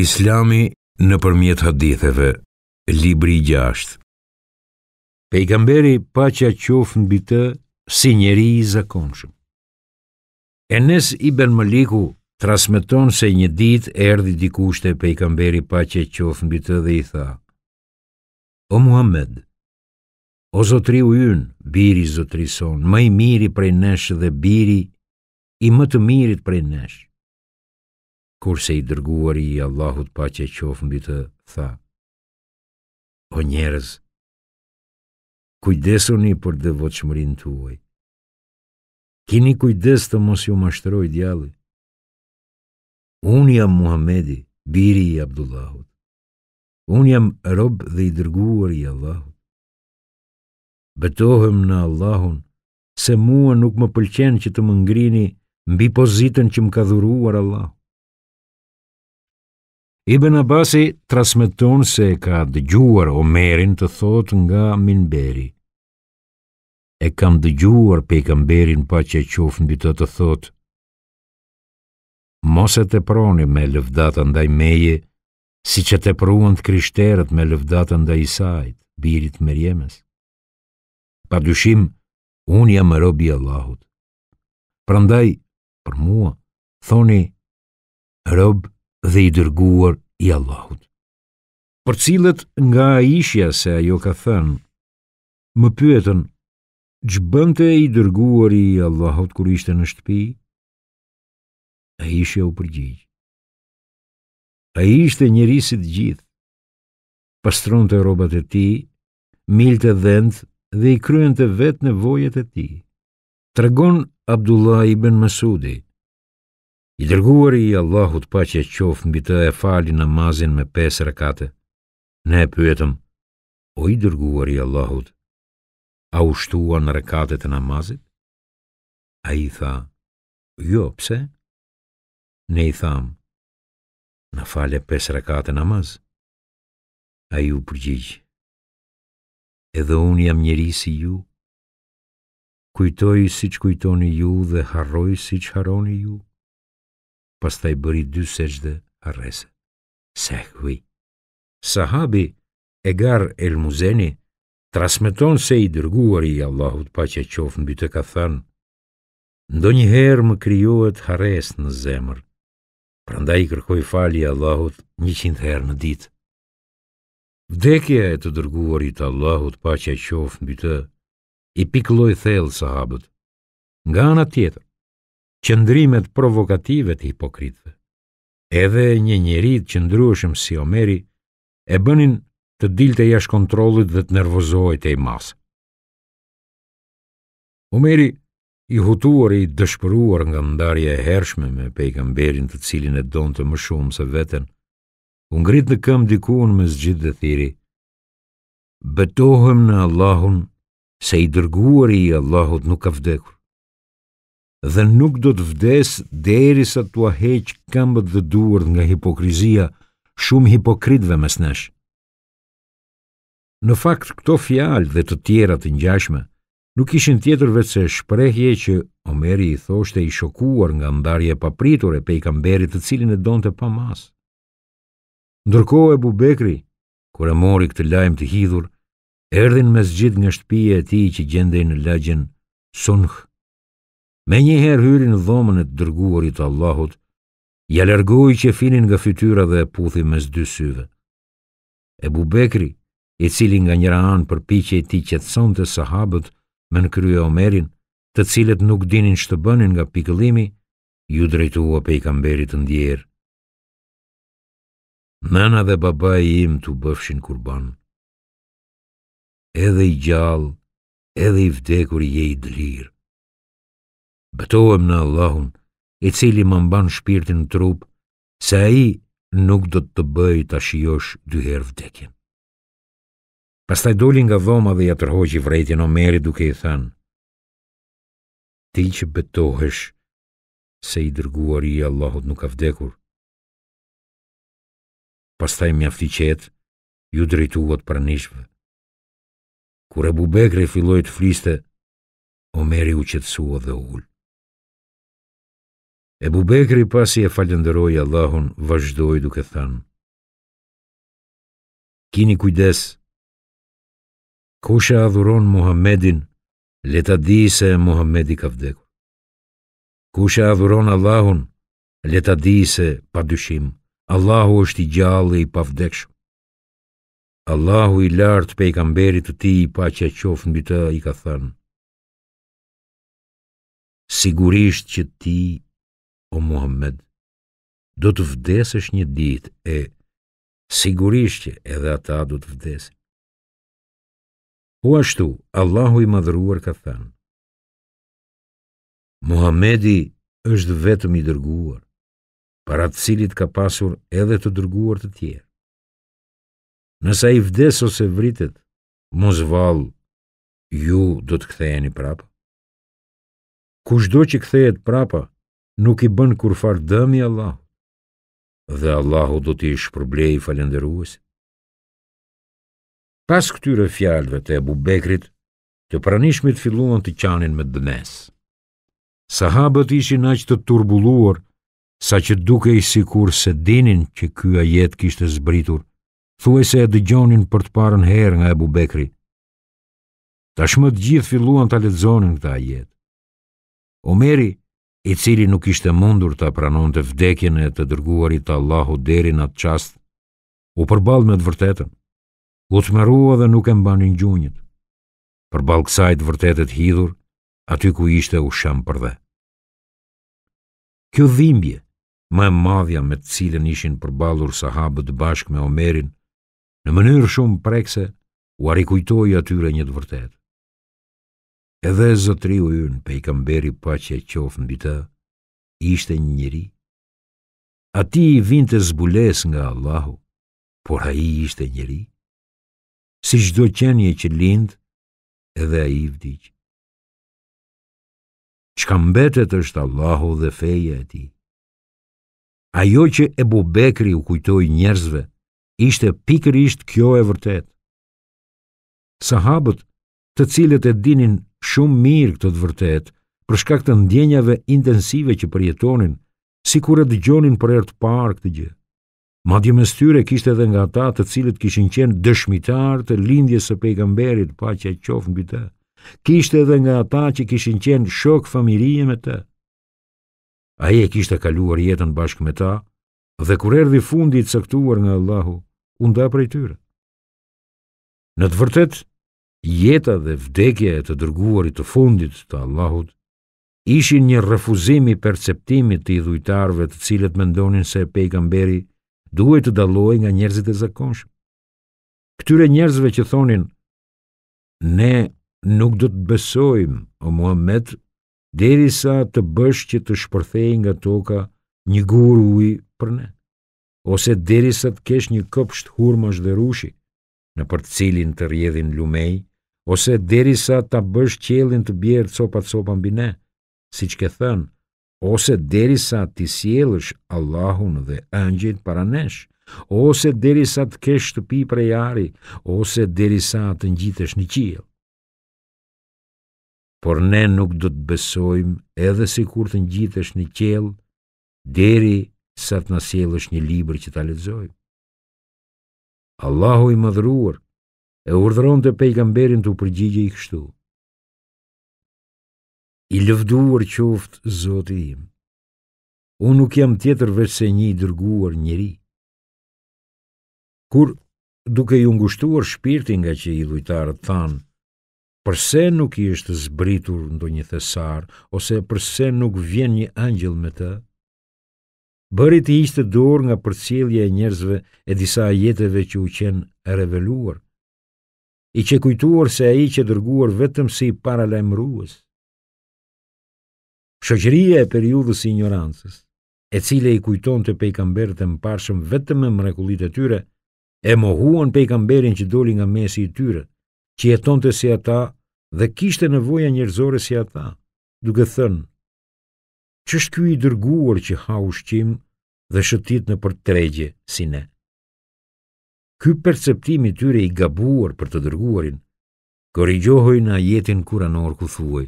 Islami në përmjet haditheve, libri i gjashtë. Pejgamberi pa që a qofë në bitë si njeri i zakonshëm. Enes i ben Maliku trasmeton se një dit e erdi dikushte pejgamberi pa që a qofë në bitë dhe i tha, O Muhammed, o zotri u jynë, biri zotri son, më i miri prej neshë dhe biri i më të mirit prej neshë kurse i dërguar i Allahut pa që qofë mbi të tha. O njerëz, kujdesu një për dhe vëtë shmërin të uaj, kini kujdes të mos ju mashtëroj djali. Unë jam Muhamedi, biri i Abdullahut, unë jam rob dhe i dërguar i Allahut. Betohem në Allahun, se mua nuk më pëlqen që të më ngrini mbi pozitën që më ka dhuruar Allahut. Ibn Abasi trasmeton se ka dëgjuar Omerin të thot nga Minberi. E kam dëgjuar pe i kamberin pa që e qofën bitë të, të thot. Moset të proni me lëvdata ndaj meje, si që të pruën të krishterët me lëvdata ndaj isajt, birit më rjemës. Pa dyshim, unë jam robi Allahut. Prandaj, për mua, thoni, robë, dhe i dërguar i Allahut. Për cilët nga ishja se ajo ka thënë, më pyetën, që bënte i dërguar i Allahut kër ishte në shtëpi, a ishja u përgjigjë. A ishte njëri si të gjithë, pastron të robat e ti, mil të dhend dhe i kryen të vetë në vojet e ti. Tregon Abdullah ibn Masudi, i dërguar i Allahut pa që e qofë në bitë e fali namazin me pesë rekate. Ne e përjetëm, o i dërguar i Allahut, A u shtua në e namazit? A i tha, jo, pse? Ne i tham, në fale pesë rëkatet namaz, A ju përgjigj, edhe unë jam njeri si ju, Kujtoj si që kujtoni ju dhe harroj si që harroni ju, pas taj bëri dy seqde arrese. Sehvi Sahabi e garë el muzeni, trasmeton se i dërguar i Allahut pa që qofë në bitë ka thënë, ndo njëherë më kryohet hares në zemër, pra nda i kërkoj fali Allahut një qindë herë në ditë. Vdekja e të dërguar i të Allahut pa që qofë në bitë, i pikloj thellë sahabët, nga anë atjetër, qëndrimet provokative të hipokritëve. Edhe një njeri të qëndrueshëm si Omeri e bënin të dilte jash kontrollit dhe të nervozohej te masë. Omeri i hutuar i dëshpëruar nga ndarje e hershme me pejgamberin të cilin e donë të më shumë se veten, u ngrit në këmë dikun me zgjit dhe thiri, betohem në Allahun se i dërguar i Allahut nuk ka vdekur dhe nuk do të vdes deri sa të aheq këmbët dhe duart nga hipokrizia shumë hipokritve mes nesh. Në fakt, këto fjalë dhe të tjera të njashme nuk ishin tjetër vetë se shprejhje që Omeri i thoshte i shokuar nga ndarje papritur e pejkamberit të cilin e donte pa mas. Ndërko e Bubekri, kur e mori këtë lajmë të hidhur, erdhin me zgjit nga shtpije e ti që gjende në lagjen Sunh Me njëherë hyrin dhomën e dërguarit Allahut, ja lërgoj që finin nga fytyra dhe e puthi mes dy syve. E bubekri, i cili nga njëra anë për piqe i ti qëtësën të sahabët me në krye omerin, të cilët nuk dinin të bënin nga pikëlimi, ju drejtua pe i kamberit të ndjerë. Nëna dhe baba e im të bëfshin kurban. Edhe i gjallë, edhe i vdekur i e i dëlirë betohem në Allahun, i cili më mban shpirtin trup, se a i nuk do të bëj të shiosh herë vdekin. Pastaj doli nga dhoma dhe ja tërhoqi vretjen Omerit duke i thënë: Ti që betohesh se i dërguari i Allahut nuk ka vdekur. Pastaj mjafti qetë, ju drejtuot për nishmë. Kur Abu Bekri filloi të fliste, Omeri u qetësua dhe ul. E bubekri pasi e falenderoj Allahun, vazhdoj duke thënë. Kini kujdes, kusha adhuron Muhammedin, leta di se Muhammed Muhammedi ka vdeku. Kusha adhuron Allahun, leta di se pa dyshim, Allahu është i gjallë i pa vdekshu. Allahu i lartë pe i kamberit të ti i pa që e qofë në i ka thënë. Sigurisht që ti o Muhammed, do të vdesësh një dit e sigurisht që edhe ata do të vdesin. Po ashtu, Allahu i madhruar ka thënë, Muhammedi është vetëm i dërguar, para të cilit ka pasur edhe të dërguar të tjerë. Nësa i vdes ose vritet, mos val, ju do të ktheheni prapë. do që kthehet prapë, nuk i bën kur farë dëmi Allah, dhe Allahu do t'i shpërblej falenderuës. Pas këtyre fjalëve të Ebu Bekrit, të pranishmit filluan të qanin me dënes. Sahabët ishin aqë të turbuluar, sa që duke i sikur se dinin që kya jetë kishtë zbritur, thuaj se e dëgjonin për të parën herë nga Ebu Bekri. Tashmët gjithë filluan të letëzonin këta jetë. Omeri, i cili nuk ishte mundur të pranon të vdekjen e të dërguarit të Allahu deri në atë qast, u përbal me të vërtetën, u të mërua dhe nuk e mbanin gjunjit. Përbal kësaj të vërtetet hidhur, aty ku ishte u shem për dhe. Kjo dhimbje, më e madhja me të cilën ishin përbalur sahabët bashk me Omerin, në mënyrë shumë prekse, u arikujtoj atyre një të vërtetë. Edhe e zotri u jënë pe i kamberi pa që e qofë në bita, ishte një njëri. A ti i vind të zbules nga Allahu, por a i ishte njëri. Si shdo qenje që lindë, edhe a i vdikë. Që kam është Allahu dhe feje e ti. Ajo që e bubekri u kujtoj njerëzve, ishte pikër ishtë kjo e vërtet. Sahabët të cilët e dinin shumë mirë këtë të vërtet, për shkak të ndjenjave intensive që përjetonin, si kur e dëgjonin për ertë parë këtë gjë. Ma dje me styre kishtë edhe nga ta të cilët kishin qenë dëshmitar të lindjes së pejgamberit pa që e qofë në bitë. Kishtë edhe nga ta që kishin qenë shok familie me të. Aje kishtë e kaluar jetën bashkë me ta, dhe kur erdi fundi i cëktuar nga Allahu, unë da prej tyre. Në të vërtetë, jeta dhe vdekja e të dërguarit të fundit të Allahut ishin një refuzim i perceptimit të idhujtarve të cilët mendonin se pejgamberi duhet të daloj nga njerëzit e zakonshëm. Këtyre njerëzve që thonin ne nuk do të besojmë o Muhammed deri sa të bësh që të shpërthejë nga toka një gur uji për ne ose deri sa të kesh një kopsht hurmash dhe rushi në për të cilin të rjedhin lumej, ose derisa ta bësh qelin të bjerë copa copa mbi ne, si që ke thënë, ose derisa ti sielësh Allahun dhe ëngjit para nesh, ose derisa të kesh shtëpi prej ari, ose derisa të ngjitesh në qiell. Por ne nuk do të besojmë edhe si kur të ngjitesh në qiell, deri sa të nësielësh një libër që ta lezojmë. Allahu i madhruar, e urdhëron të pejgamberin të përgjigje i kështu. I lëvduar qoftë, zoti im, unë nuk jam tjetër vërë se një i dërguar njëri. Kur duke ju ngushtuar shpirti nga që i lujtarët thanë, përse nuk i është zbritur ndo një thesar, ose përse nuk vjen një angjel me të, bërit i ishte dorë nga përcilje e njerëzve e disa jetëve që u qenë reveluar, i që kujtuar se a i që dërguar vetëm si para lajmëruës. Shëgjëria e periudës i ignorancës, e cile i kujton të pejkamberët e mparshëm vetëm me mrekulit e tyre, e mohuan pejkamberin që doli nga mesi i tyre, që jeton të si ata dhe kishte nevoja njërzore si ata, duke thënë, që shkuj i dërguar që ha ushqim dhe shëtit në për tregje si ne ky perceptimi i tyre i gabuar për të dërguarin korrigjohej në ajetin kuranor ku thuaj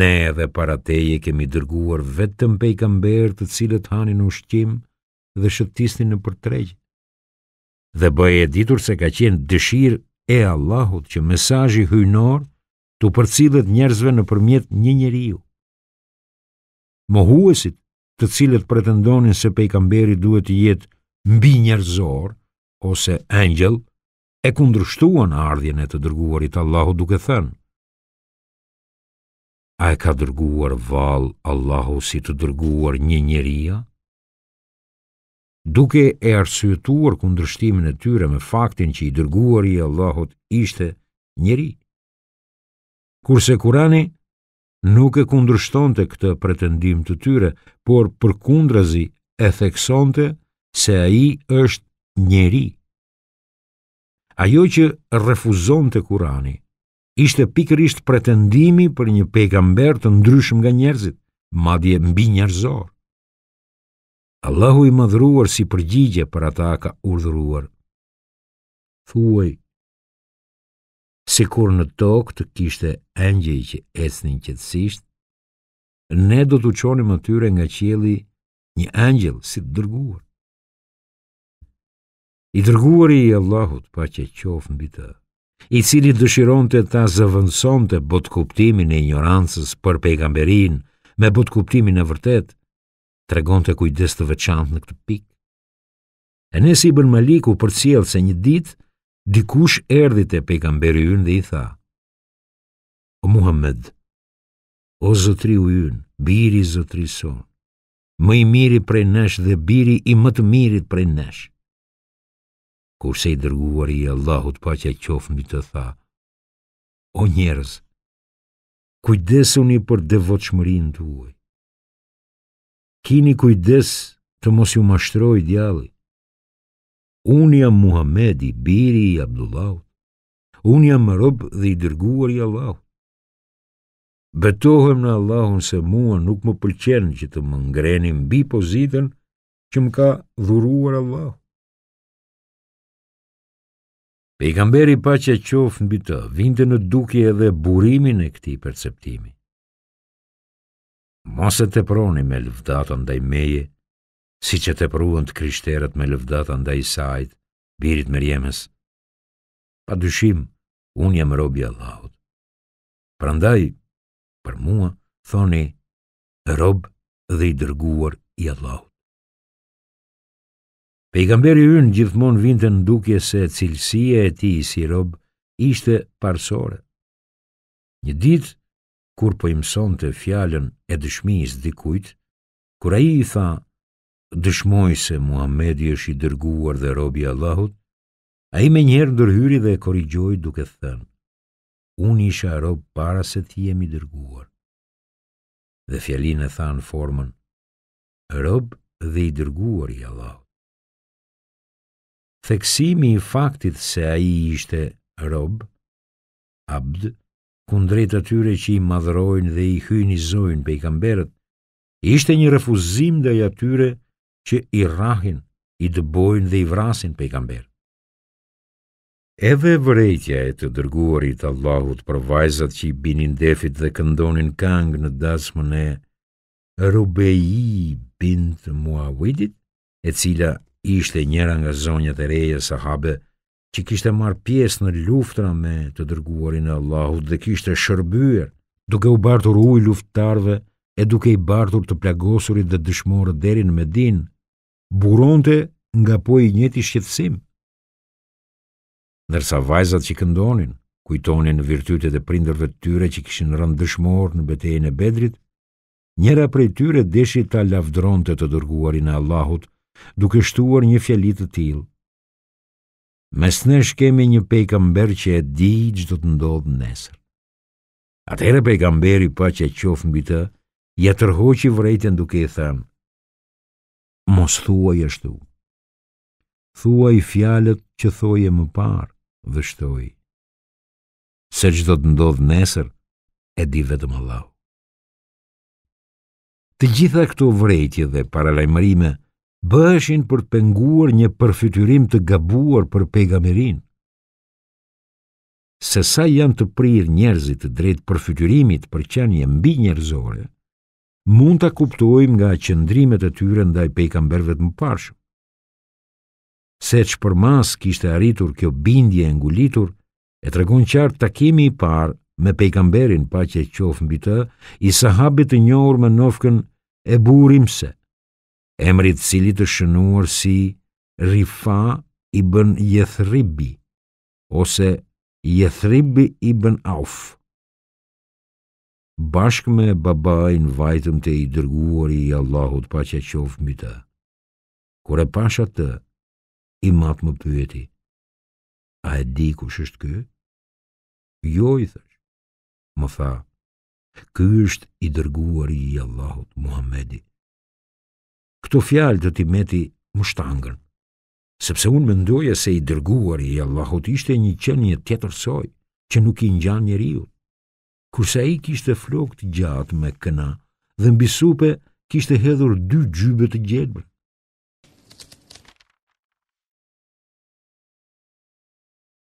Ne edhe para teje kemi dërguar vetëm pejgamber të cilët hanin ushqim dhe shëtisnin në përtreq. Dhe bëj e ditur se ka qenë dëshirë e Allahut që mesazhi hyjnor të përcillet njerëzve nëpërmjet një njeriu. Mohuesit, të cilët pretendonin se pejgamberi duhet të jetë mbi njerëzor ose angel e kundrështuan ardhjen e të dërguarit Allahu duke thënë A e ka dërguar val Allahu si të dërguar një njeria? Duke e arsyetuar kundrështimin e tyre me faktin që i dërguar i Allahut ishte njeri. Kurse Kurani nuk e kundrështonte këtë pretendim të tyre, por për kundrazi e theksonte se a i është njeri. Ajo që refuzon të kurani, ishte pikërisht pretendimi për një pejgamber të ndryshëm nga njerëzit, madje mbi njerëzor. Allahu i madhruar si përgjigje për ata ka urdhruar. Thuaj, si kur në tokë të kishte engje i që ecnin qëtsisht, ne do të qonim atyre nga qjeli një engjel si të dërguar i dërguari i Allahut pa që qofë mbi të, i cili dëshiron të ta zëvëndson të botkuptimin e ignorancës për pejgamberin me botkuptimin e vërtet, të regon të kujdes të veçant në këtë pik. E nësi i bën Maliku për cilë se një dit, dikush erdi të pejgamberi yn dhe i tha, O Muhammed, o zëtri u yn, biri zëtri son, më i miri prej nesh dhe biri i më të mirit prej nesh kurse i dërguar i Allahut pa që e qofën i të tha. O njerëz, kujdesu një për devot shmëri të uaj. Kini kujdes të mos ju mashtroj djali. Unë jam Muhamedi, Biri i Abdullahu. Unë jam më robë dhe i dërguar i Allahut. Betohem në Allahun se mua nuk më pëlqenë që të më ngrenim bi pozitën që më ka dhuruar Allahu. Pejgamberi pa që e qofë në bitë, vinte në duke edhe burimin e këti perceptimi. Mosë të proni me lëvdatën dhe i meje, si që të pruën të kryshterët me lëvdatën dhe i sajtë, birit me rjemës, pa dyshim, unë jam robja laot. Prandaj, për mua, thoni, rob dhe i dërguar i laot. Pejgamberi yn gjithmonë vinte në dukje se cilësia e tij si rob ishte parsore. Një ditë kur po i mësonte fjalën e dëshmisë dikujt, kur ai i tha, dëshmoj se Muhamedi është i dërguar dhe robi i Allahut, ai më njëherë ndërhyri dhe e korrigjoi duke thënë: Unë isha rob para se ti jemi dërguar. Dhe fjalinë e tha formën: Rob dhe i dërguar i Allahut theksimi i faktit se a i ishte rob, abd, kundrejt atyre që i madhrojnë dhe i hynizojnë pe i kamberet, ishte një refuzim dhe i atyre që i rahin, i dëbojnë dhe i vrasin pe i kamberet. Edhe vërejtja e të dërguarit Allahut për vajzat që i binin defit dhe këndonin kangë në dasmën e Rubeji bint Muawidit, e cila ishte njëra nga zonjat e reja sahabe që kishte marrë pjesë në luftra me të dërguarin e Allahut dhe kishte shërbyer duke u bartur uj luftarve e duke i bartur të plagosurit dhe dëshmorët deri në din, buronte nga po i njëti shqetësim ndërsa vajzat që këndonin kujtonin virtytet e prindërve të tyre që kishin rënë dëshmorë në betejën e Bedrit njëra prej tyre deshi ta lavdronte të, të dërguarin e Allahut duke shtuar një fjalit të tilë. Mes nesh kemi një pejkamber që e di që do të ndodhë nesër. Atere pejkamberi pa po që e qofë mbi të, ja tërhoqi vrejten duke i thanë, mos thua ashtu. Thua i fjalet që thoje më parë, dhe shtoj. Se që do të ndodhë nesër, e di vetëm lau. Të gjitha këto vrejtje dhe paralajmërime, bëshin për të penguar një përfytyrim të gabuar për pejgamberin. Se sa janë të prirë njerëzit të drejt përfytyrimit për qenë një mbi njerëzore, mund të kuptojmë nga qëndrimet e tyre ndaj pejka të më parshëm. Se që për mas kishtë arritur kjo bindje e ngulitur, e të regon qartë takimi i parë, me pejkamberin pa që e qofën bitë, i sahabit të njohur me nofëkën e burim se emrit cili të shënuar si Rifa i bën Jethribi, ose Jethribi i bën Auf. Bashk me babajnë vajtëm të i dërguar i Allahut pa që qofë më të. e pasha të, i matë më pyeti, a e di kush është kë? Jo, i thësh, më tha, kë është i dërguar i Allahut Muhammedit. Këto fjalë do t'i meti më shtangën, sepse unë më se i dërguar i Allahot ishte një qënje tjetërsoj, që nuk i një një riu, kurse i kishte flok të gjatë me këna, dhe mbisupe kishte hedhur dy gjybet të gjelbër,